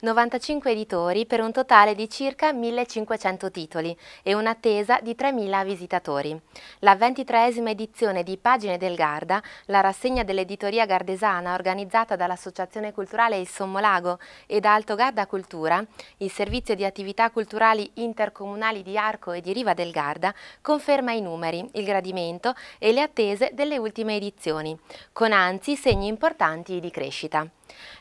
95 editori per un totale di circa 1500 titoli e un'attesa di 3000 visitatori. La ventitreesima edizione di Pagine del Garda, la rassegna dell'editoria gardesana organizzata dall'Associazione Culturale Il Sommolago e da Alto Garda Cultura, il servizio di attività culturali intercomunali di Arco e di Riva del Garda, conferma i numeri, il gradimento e le attese delle ultime edizioni, con anzi segni importanti di crescita.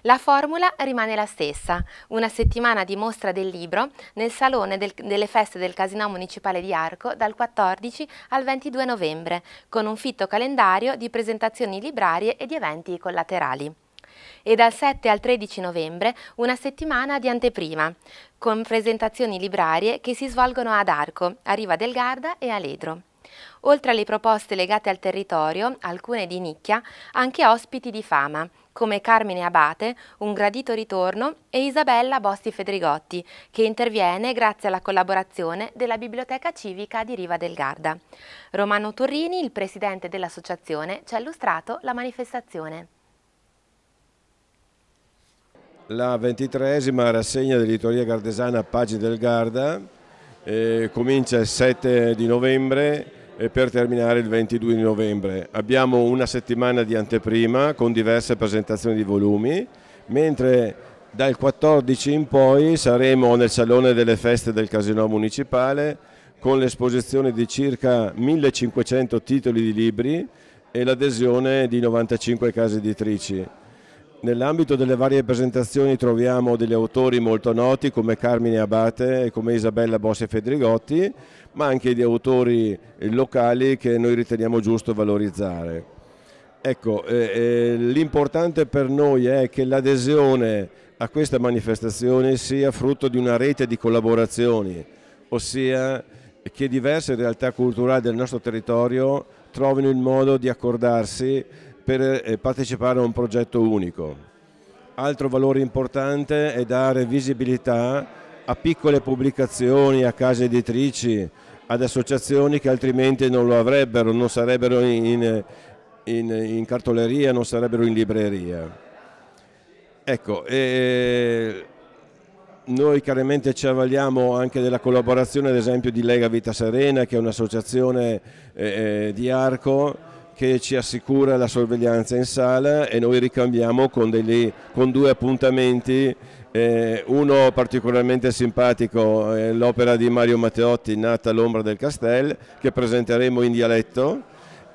La formula rimane la stessa, una settimana di mostra del libro nel Salone del, delle Feste del Casinò Municipale di Arco dal 14 al 22 novembre, con un fitto calendario di presentazioni librarie e di eventi collaterali e dal 7 al 13 novembre una settimana di anteprima, con presentazioni librarie che si svolgono ad Arco, a Riva del Garda e a Ledro. Oltre alle proposte legate al territorio, alcune di nicchia, anche ospiti di fama, come Carmine Abate, Un gradito ritorno e Isabella Bosti Fedrigotti, che interviene grazie alla collaborazione della Biblioteca Civica di Riva del Garda. Romano Torrini, il presidente dell'associazione, ci ha illustrato la manifestazione. La ventitresima rassegna dell'editoria gardesana Pagine del Garda eh, comincia il 7 di novembre per terminare il 22 di novembre. Abbiamo una settimana di anteprima con diverse presentazioni di volumi, mentre dal 14 in poi saremo nel Salone delle Feste del Casino Municipale con l'esposizione di circa 1500 titoli di libri e l'adesione di 95 case editrici. Nell'ambito delle varie presentazioni troviamo degli autori molto noti come Carmine Abate e come Isabella Bossi e Fedrigotti, ma anche di autori eh, locali che noi riteniamo giusto valorizzare. Ecco, eh, eh, l'importante per noi è che l'adesione a questa manifestazione sia frutto di una rete di collaborazioni, ossia che diverse realtà culturali del nostro territorio trovino il modo di accordarsi per eh, partecipare a un progetto unico. Altro valore importante è dare visibilità a piccole pubblicazioni, a case editrici, ad associazioni che altrimenti non lo avrebbero, non sarebbero in, in, in cartoleria, non sarebbero in libreria. Ecco, eh, noi chiaramente ci avvaliamo anche della collaborazione ad esempio di Lega Vita Serena che è un'associazione eh, eh di Arco che ci assicura la sorveglianza in sala e noi ricambiamo con, degli, con due appuntamenti, eh, uno particolarmente simpatico, eh, l'opera di Mario Matteotti, nata all'ombra del Castel, che presenteremo in dialetto,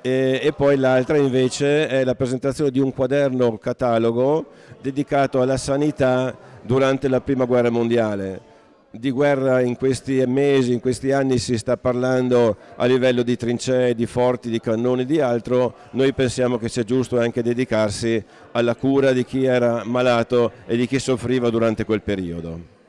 e, e poi l'altra invece è la presentazione di un quaderno catalogo dedicato alla sanità durante la Prima Guerra Mondiale di guerra in questi mesi, in questi anni si sta parlando a livello di trincee, di forti, di cannoni, di altro, noi pensiamo che sia giusto anche dedicarsi alla cura di chi era malato e di chi soffriva durante quel periodo.